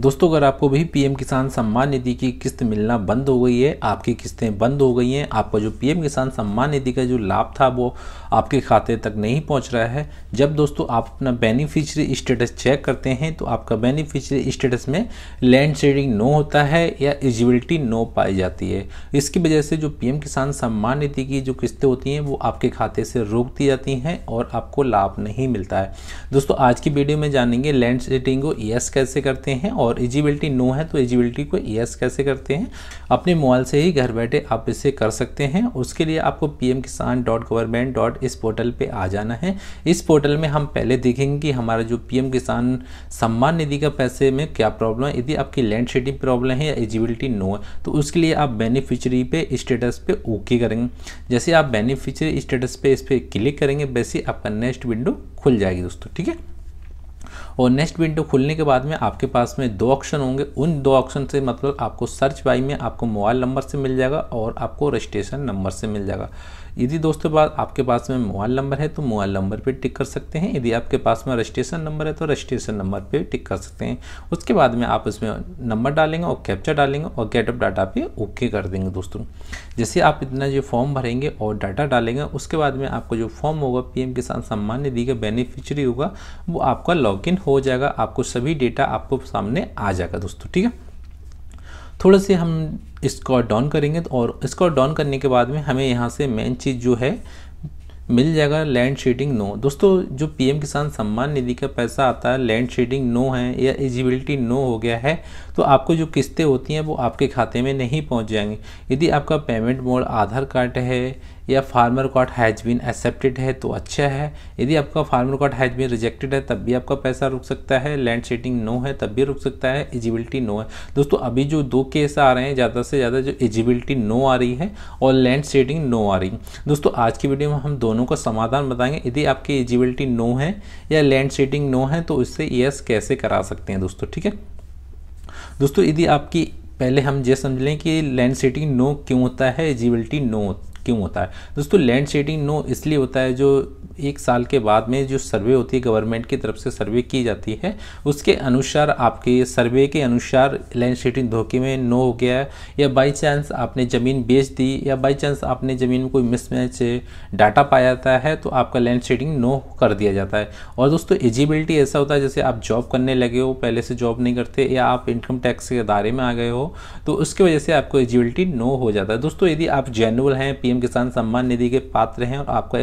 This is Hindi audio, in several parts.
दोस्तों अगर आपको भी पीएम किसान सम्मान निधि की किस्त मिलना बंद हो गई है आपकी किस्तें बंद हो गई हैं आपका जो पीएम किसान सम्मान निधि का जो लाभ था वो आपके खाते तक नहीं पहुंच रहा है जब दोस्तों आप अपना बेनिफिशरी स्टेटस चेक करते हैं तो आपका बेनिफिशरी स्टेटस में लैंड शेडिंग नो होता है या एलिजिबिलिटी नो पाई जाती है इसकी वजह से जो पी किसान सम्मान निधि की जो किस्तें होती हैं वो आपके खाते से रोक दी जाती हैं और आपको लाभ नहीं मिलता है दोस्तों आज की वीडियो में जानेंगे लैंड शेडिंग को यस कैसे करते हैं और और एजिबिलिटी नो है तो एजिबिलिटी को यस कैसे करते हैं अपने मोबाइल से ही घर बैठे आप इसे कर सकते हैं उसके लिए आपको P M Kisan dot government dot इस पोर्टल पर आ जाना है इस पोर्टल में हम पहले देखेंगे कि हमारा जो पी एम किसान सम्मान निधि का पैसे में क्या प्रॉब्लम है यदि आपकी लैंड शेडिंग प्रॉब्लम है या एलिजिबिलिटी नो है तो उसके लिए आप बेनिफिशरी पे स्टेटस पे ओके करेंगे जैसे आप बेनिफिशरी स्टेटस पे इस पर क्लिक करेंगे वैसे आपका नेक्स्ट विंडो खुल जाएगी दोस्तों ठीक है और नेक्स्ट विंडो खुलने के बाद में आपके पास में दो ऑप्शन होंगे उन दो ऑप्शन से मतलब आपको सर्च बाई में आपको मोबाइल नंबर से मिल जाएगा और आपको रजिस्ट्रेशन नंबर से मिल जाएगा यदि दोस्तों बाद आपके पास में मोबाइल नंबर है तो मोबाइल नंबर पर टिक कर सकते हैं यदि आपके पास में रजिस्ट्रेशन नंबर है तो रजिस्ट्रेशन नंबर पर टिक कर सकते हैं उसके बाद में आप इसमें नंबर डालेंगे और कैप्चर डालेंगे और गेटअप डाटा पे ओके कर देंगे दोस्तों जैसे आप इतना जो फॉर्म भरेंगे और डाटा डालेंगे उसके बाद में आपको जो फॉर्म होगा पीएम किसान सम्मान निधि का बेनिफिशरी होगा वो आपका लॉगिन हो जाएगा आपको सभी डेटा आपको सामने आ जाएगा दोस्तों ठीक है थोड़े से हम इसको डाउन करेंगे तो और इसको डाउन करने के बाद में हमें यहाँ से मेन चीज़ जो है मिल जाएगा लैंड शेडिंग नो दोस्तों जो पीएम किसान सम्मान निधि का पैसा आता है लैंड शेडिंग नो है या एलिजिबिलिटी नो हो गया है तो आपको जो किस्तें होती हैं वो आपके खाते में नहीं पहुंच जाएंगी यदि आपका पेमेंट मोड आधार कार्ड है या farmer card has been accepted है तो अच्छा है यदि आपका farmer card has been rejected है तब भी आपका पैसा रुक सकता है लैंड सेटिंग नो है तब भी रुक सकता है एजिबिलिटी नो है दोस्तों अभी जो दो केस आ रहे हैं ज़्यादा से ज़्यादा जो एजिबिलिटी नो आ रही है और लैंड सेटिंग नो आ रही है दोस्तों आज की वीडियो में हम दोनों का समाधान बताएंगे यदि आपकी एजिबिलिटी नो है या लैंड सेटिंग नो है तो इससे यस कैसे करा सकते हैं दोस्तों ठीक है दोस्तों यदि आपकी पहले हम ये समझ लें कि लैंड सेटिंग नो क्यों होता है एजिबिलिटी नो क्यों होता है दोस्तों लैंड शेडिंग नो इसलिए होता है जो एक साल के बाद में जो सर्वे होती है गवर्नमेंट की तरफ से सर्वे की जाती है उसके अनुसार आपके सर्वे के अनुसार लैंड शेडिंग धोखे में नो हो गया है या बाई चांस आपने ज़मीन बेच दी या बाई चांस आपने ज़मीन में कोई मिसमैच डाटा पाया जाता है तो आपका लैंड शेडिंग नो कर दिया जाता है और दोस्तों एजिबिलिटी ऐसा होता है जैसे आप जॉब करने लगे हो पहले से जॉब नहीं करते या आप इनकम टैक्स के दायरे में आ गए हो तो उसकी वजह से आपको एजिबिलिटी नो हो जाता है दोस्तों यदि आप जेनुअल हैं पीएम किसान सम्मान निधि के पात्र हैं और आपका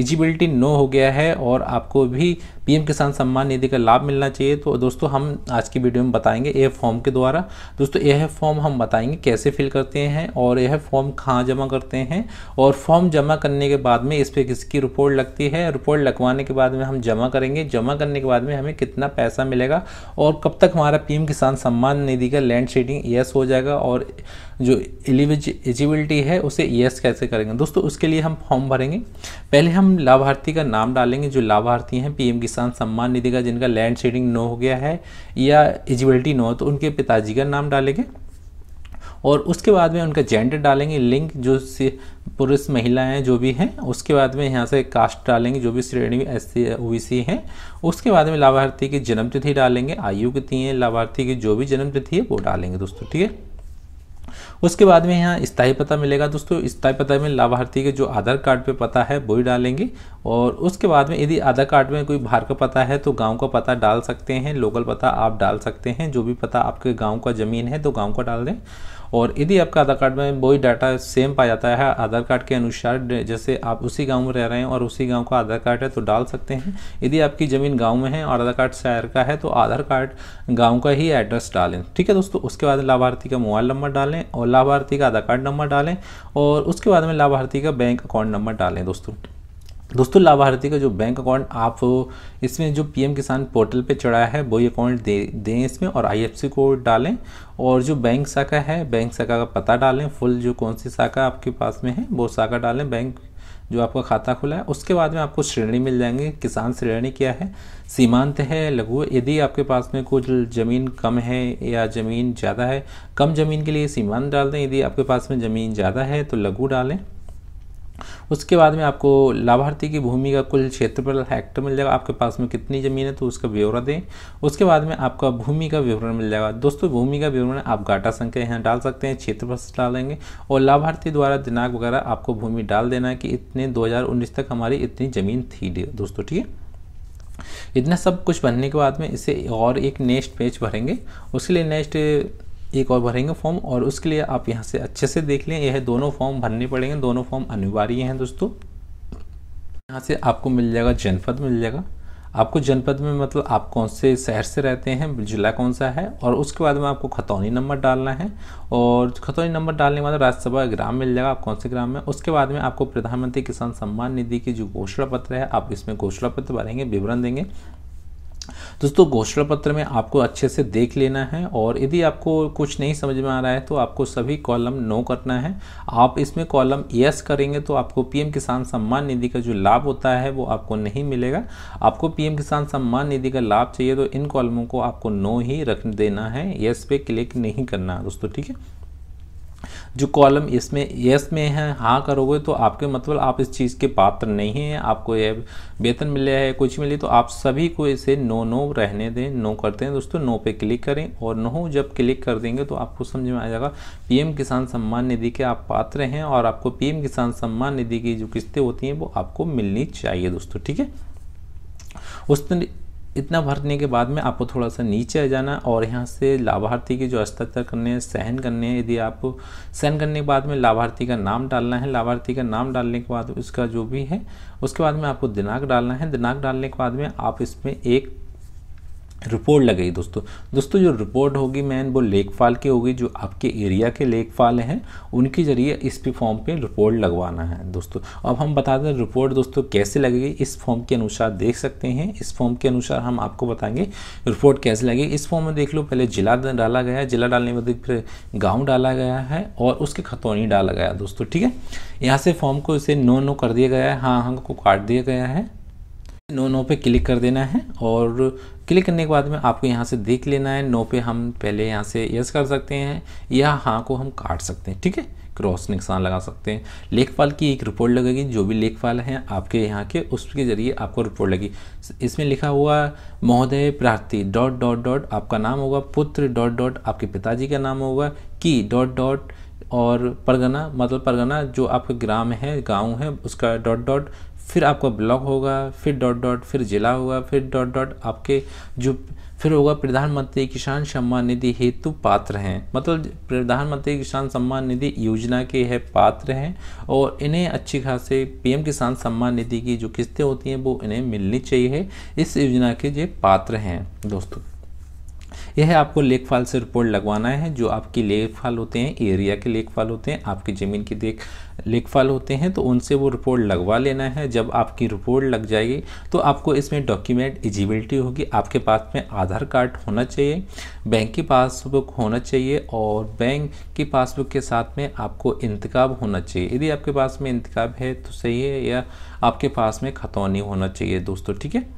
एजिबिलिटी नो हो गया है और आपको भी पीएम किसान सम्मान निधि का लाभ मिलना चाहिए तो दोस्तों हम आज की वीडियो में बताएंगे यह फॉर्म के द्वारा दोस्तों यह फॉर्म हम बताएंगे कैसे फिल करते हैं और यह फॉर्म कहाँ जमा करते हैं और फॉर्म जमा करने के बाद में इस पर किसकी रिपोर्ट लगती है रिपोर्ट लगवाने के बाद में हम जमा करेंगे जमा करने के बाद में हमें कितना पैसा मिलेगा और कब तक हमारा पीएम किसान सम्मान निधि का लैंड शेडिंग यस हो जाएगा और जो एलिजिबिलिटी है उसे यस कैसे करेंगे दोस्तों उसके लिए हम फॉर्म भरेंगे पहले हम लाभार्थी लाभार्थी का नाम डालेंगे जो लाभार्थी हैं पीएम किसान सम्मान निधि का जिनका लैंड शेडिंग नो हो गया है या एजिबिलिटी नो तो उनके पिताजी का नाम डालेंगे और उसके बाद में उनका जेंडर डालेंगे लिंक जो पुरुष महिलाएं जो भी हैं उसके बाद में यहाँ से कास्ट डालेंगे जो भी श्रेणी एस सी ओ सी हैं उसके बाद में लाभार्थी की जन्मतिथि डालेंगे आयु कितनी है लाभार्थी की जो भी जन्मतिथि है वो डालेंगे दोस्तों ठीक है उसके बाद में यहाँ स्थायी पता मिलेगा दोस्तों स्थायी पता में लाभार्थी के जो आधार कार्ड पे पता है वही डालेंगे और उसके बाद में यदि आधार कार्ड में कोई बाहर का पता है तो गांव का पता डाल सकते हैं लोकल पता आप डाल सकते हैं जो भी पता आपके गांव का ज़मीन है तो गांव का डाल दें और यदि आपका आधार कार्ड में वही डाटा सेम पाया जाता है आधार कार्ड के अनुसार जैसे आप उसी गाँव में रह रहे हैं और उसी गाँव का आधार कार्ड है तो डाल सकते हैं यदि आपकी ज़मीन गाँव में है और आधार कार्ड शहर का है तो आधार कार्ड गाँव का ही एड्रेस डालें ठीक है दोस्तों उसके बाद लाभार्थी का मोबाइल नंबर डालें और लाभार्थी का आधार कार्ड नंबर डालें और उसके बाद में लाभार्थी का बैंक अकाउंट नंबर डालें दोस्तों दोस्तों लाभार्थी का जो बैंक अकाउंट आप इसमें जो पीएम किसान पोर्टल पे चढ़ाया है वही अकाउंट दे दें इसमें और आईएफसी कोड डालें और जो बैंक शाखा है बैंक शाखा का पता डालें फुल जो कौन सी शाखा आपके पास में है वो शाखा डालें बैंक जो आपका खाता खुला है उसके बाद में आपको श्रेणी मिल जाएंगे किसान श्रेणी क्या है सीमांत है लघु यदि आपके पास में कुछ ज़मीन कम है या ज़मीन ज़्यादा है कम ज़मीन के लिए सीमांत डाल दें यदि आपके पास में ज़मीन ज़्यादा है तो लघु डालें उसके बाद में आपको लाभार्थी की भूमि का कुल क्षेत्रफल हेक्टर मिल जाएगा आपके पास में कितनी ज़मीन है तो उसका ब्यौरा दें उसके बाद में आपका भूमि का विवरण मिल जाएगा दोस्तों भूमि का विवरण आप घाटा संख्या यहाँ डाल सकते हैं क्षेत्रफल से डालेंगे और लाभार्थी द्वारा दिनांक वगैरह आपको भूमि डाल देना है कि इतने दो तक हमारी इतनी ज़मीन थी दोस्तों ठीक है इतना सब कुछ बनने के बाद में इसे और एक नेक्स्ट पेज भरेंगे उसके लिए नेक्स्ट एक और भरेंगे फॉर्म और उसके लिए आप यहाँ से अच्छे से देख लें यह दोनों फॉर्म भरने पड़ेंगे दोनों फॉर्म अनिवार्य हैं दोस्तों यहाँ से आपको मिल जाएगा जनपद मिल जाएगा आपको जनपद में मतलब आप कौन से शहर से रहते हैं जिला कौन सा है और उसके बाद में आपको खतौनी नंबर डालना है और खतौनी नंबर डालने के बाद राज्यसभा ग्राम मिल जाएगा आप कौन से ग्राम में उसके बाद में आपको प्रधानमंत्री किसान सम्मान निधि की जो घोषणा पत्र है आप इसमें घोषणा पत्र भरेंगे विवरण देंगे दोस्तों घोषणा पत्र में आपको अच्छे से देख लेना है और यदि आपको कुछ नहीं समझ में आ रहा है तो आपको सभी कॉलम नो करना है आप इसमें कॉलम यस करेंगे तो आपको पीएम किसान सम्मान निधि का जो लाभ होता है वो आपको नहीं मिलेगा आपको पीएम किसान सम्मान निधि का लाभ चाहिए तो इन कॉलमों को आपको नो ही रख देना है यस पे क्लिक नहीं करना दोस्तों ठीक है जो कॉलम इसमें यस में है हाँ करोगे तो आपके मतलब आप इस चीज़ के पात्र नहीं हैं आपको यह वेतन मिले है कुछ मिले तो आप सभी को इसे नो नो रहने दें नो करते हैं दोस्तों नो पे क्लिक करें और नो जब क्लिक कर देंगे तो आपको समझ में आ जाएगा पीएम किसान सम्मान निधि के आप पात्र हैं और आपको पी किसान सम्मान निधि की जो किस्तें होती हैं वो आपको मिलनी चाहिए दोस्तों ठीक है उस इतना भरने के बाद में आपको थोड़ा सा नीचे आ जाना और यहाँ से लाभार्थी की जो हस्ताक्षर करने हैं सहन करने हैं यदि आप सहन करने के बाद में लाभार्थी का नाम डालना है लाभार्थी का नाम डालने के बाद उसका जो भी है उसके बाद में आपको दिनांक डालना है दिनांक डालने के बाद में आप इसमें एक रिपोर्ट लगेगी दोस्तों दोस्तों जो रिपोर्ट होगी मैन वो लेखपाल की होगी जो आपके एरिया के लेखपाल हैं उनके जरिए इस पे फॉर्म पे रिपोर्ट लगवाना है दोस्तों अब हम बता दें रिपोर्ट दोस्तों कैसे लगेगी इस फॉर्म के अनुसार देख सकते हैं इस फॉर्म के अनुसार हम आपको बताएंगे रिपोर्ट कैसे लगेगी इस फॉर्म में देख लो पहले जिला डाला गया है जिला डालने के बाद फिर गाँव डाला गया है और उसके खतौनी डाला गया दोस्तों ठीक है यहाँ से फॉर्म को इसे नो नो कर दिया गया है हाँ हाँ को काट दिया गया है नो नो पे क्लिक कर देना है और क्लिक करने के बाद में आपको यहाँ से देख लेना है नो पे हम पहले यहाँ से यस कर सकते हैं या हाँ को हम काट सकते हैं ठीक है क्रॉस निशान लगा सकते हैं लेखपाल की एक रिपोर्ट लगेगी जो भी लेखपाल हैं आपके यहाँ के उसके ज़रिए आपको रिपोर्ट लगी इसमें लिखा हुआ महोदय प्रार्थी डॉट डॉट डॉट आपका नाम होगा पुत्र डॉट डॉट आपके पिताजी का नाम होगा की डॉट डॉट और परगना मतलब परगना जो आपका ग्राम है गांव है उसका डॉट डॉट फिर आपका ब्लॉक होगा फिर डॉट डॉट फिर जिला होगा फिर डॉट डॉट आपके जो फिर होगा प्रधानमंत्री किसान सम्मान निधि हेतु पात्र हैं मतलब प्रधानमंत्री किसान सम्मान निधि योजना के है पात्र हैं और इन्हें अच्छी खासे पीएम किसान सम्मान निधि की जो किस्तें होती हैं वो इन्हें मिलनी चाहिए इस योजना के ये पात्र हैं दोस्तों यह आपको फाल से रिपोर्ट लगवाना है जो आपकी फाल होते हैं एरिया के फाल होते हैं आपकी ज़मीन की देख फाल होते हैं तो उनसे वो रिपोर्ट लगवा लेना है जब आपकी रिपोर्ट लग जाएगी तो आपको इसमें डॉक्यूमेंट एजिबिलिटी होगी आपके पास में आधार कार्ड होना चाहिए बैंक की पासबुक होना चाहिए और बैंक की पासबुक के साथ में आपको इंतकाब होना चाहिए यदि आपके पास में इंतकाब है तो सही है या आपके पास में खतौनी होना चाहिए दोस्तों ठीक है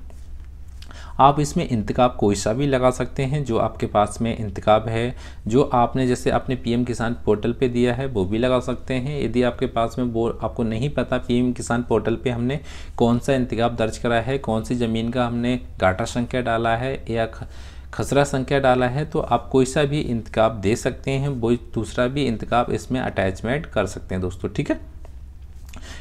आप इसमें इंतकाब कोई सा भी लगा सकते हैं जो आपके पास में इंतकाब है जो आपने जैसे अपने पीएम किसान पोर्टल पे दिया है वो भी लगा सकते हैं यदि आपके पास में वो आपको नहीं पता पीएम किसान पोर्टल पे हमने कौन सा इंतकाब दर्ज करा है कौन सी ज़मीन का हमने घाटा संख्या डाला है या खसरा संख्या डाला है तो आप कोई सा भी इंतकाब दे सकते हैं वो दूसरा भी इंतकाब इसमें अटैचमेंट कर सकते हैं दोस्तों ठीक है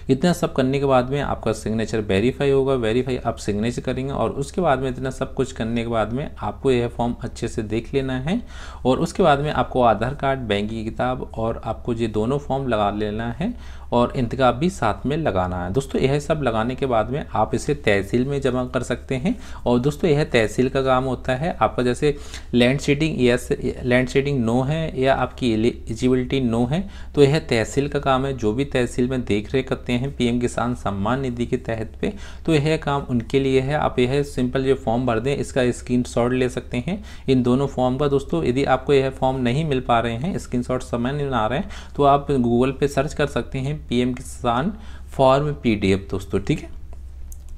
इतना सब करने के बाद में आपका सिग्नेचर वेरीफाई होगा वेरीफाई आप सिग्नेचर करेंगे और उसके बाद में इतना सब कुछ करने के बाद में आपको यह फॉर्म अच्छे से देख लेना है और उसके बाद में आपको आधार कार्ड बैंकिंग किताब और आपको ये दोनों फॉर्म लगा लेना है और इंतका भी साथ में लगाना है दोस्तों यह सब लगाने के बाद में आप इसे तहसील में जमा कर सकते हैं और दोस्तों यह तहसील का काम होता है आपका जैसे land seeding yes land seeding no है या आपकी एलिजिबिलिटी नो है तो यह तहसील का काम है जो भी तहसील में देख रेख करते हैं पीएम किसान सम्मान निधि के तहत पे तो यह काम उनके लिए है आप यह सिंपल जो फॉर्म भर दें इसका स्क्रीन ले सकते हैं इन दोनों फॉर्म का दोस्तों यदि आपको यह फॉर्म नहीं मिल पा रहे हैं स्क्रीन समय नहीं आ रहे हैं तो आप गूगल पर सर्च कर सकते हैं पीएम किसान फॉर्म पीडीएफ दोस्तों ठीक है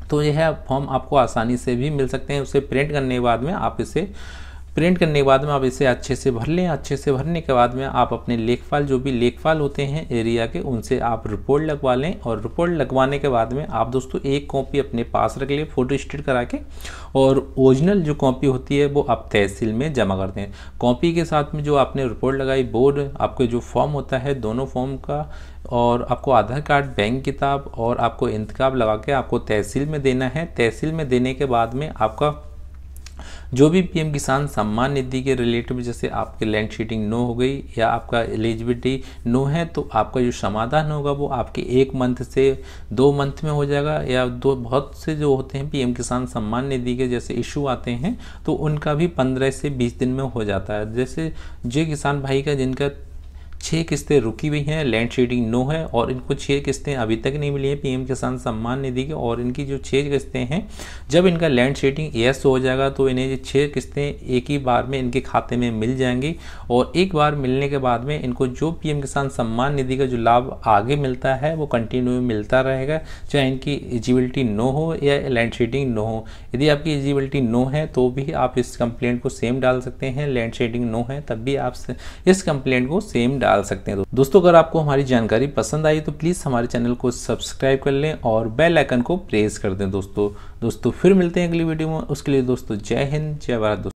तो यह फॉर्म आपको आसानी से भी मिल सकते हैं उसे प्रिंट करने के बाद में आप इसे प्रिंट करने के बाद में आप इसे अच्छे से भर लें अच्छे से भरने के बाद में आप अपने लेखपाल जो भी लेखपाल होते हैं एरिया के उनसे आप रिपोर्ट लगवा लें और रिपोर्ट लगवाने के बाद में आप दोस्तों एक कॉपी अपने पास रख लें फोटो स्टेट करा के और ओरिजिनल जो कॉपी होती है वो आप तहसील में जमा कर दें कॉपी के साथ में जो आपने रिपोर्ट लगाई बोर्ड आपके जो फॉर्म होता है दोनों फॉर्म का और आपको आधार कार्ड बैंक किताब और आपको इंतकाब लगा के आपको तहसील में देना है तहसील में देने के बाद में आपका जो भी पीएम किसान सम्मान निधि के रिलेटेड जैसे आपके लैंड शीटिंग नो हो गई या आपका एलिजिबिलिटी नो है तो आपका जो समाधान होगा वो आपके एक मंथ से दो मंथ में हो जाएगा या दो बहुत से जो होते हैं पीएम किसान सम्मान निधि के जैसे इशू आते हैं तो उनका भी पंद्रह से बीस दिन में हो जाता है जैसे जो किसान भाई का जिनका छः किस्तें रुकी हुई हैं लैंड शेडिंग नो है और इनको छः किस्तें अभी तक नहीं मिली हैं पीएम किसान सम्मान निधि की और इनकी जो छः किस्तें हैं जब इनका लैंड शेडिंग यस हो जाएगा तो इन्हें ये छः किस्तें एक ही बार में इनके खाते में मिल जाएंगी और एक बार मिलने के बाद में इनको जो पीएम किसान सम्मान निधि का जो लाभ आगे मिलता है वो कंटिन्यू मिलता रहेगा चाहे इनकी एलिजिबिलिटी नो हो या लैंड शेडिंग नो हो यदि आपकी एलिजिबिलिटी नो है तो भी आप इस कंप्लेंट को सेम डाल सकते हैं लैंड शेडिंग नो है तब भी आप इस कंप्लेंट को सेम डाल डाल सकते हैं तो दोस्तों अगर आपको हमारी जानकारी पसंद आई तो प्लीज़ हमारे चैनल को सब्सक्राइब कर लें और बेल आइकन को प्रेस कर दें दोस्तों दोस्तों फिर मिलते हैं अगली वीडियो में उसके लिए दोस्तों जय हिंद जय भारत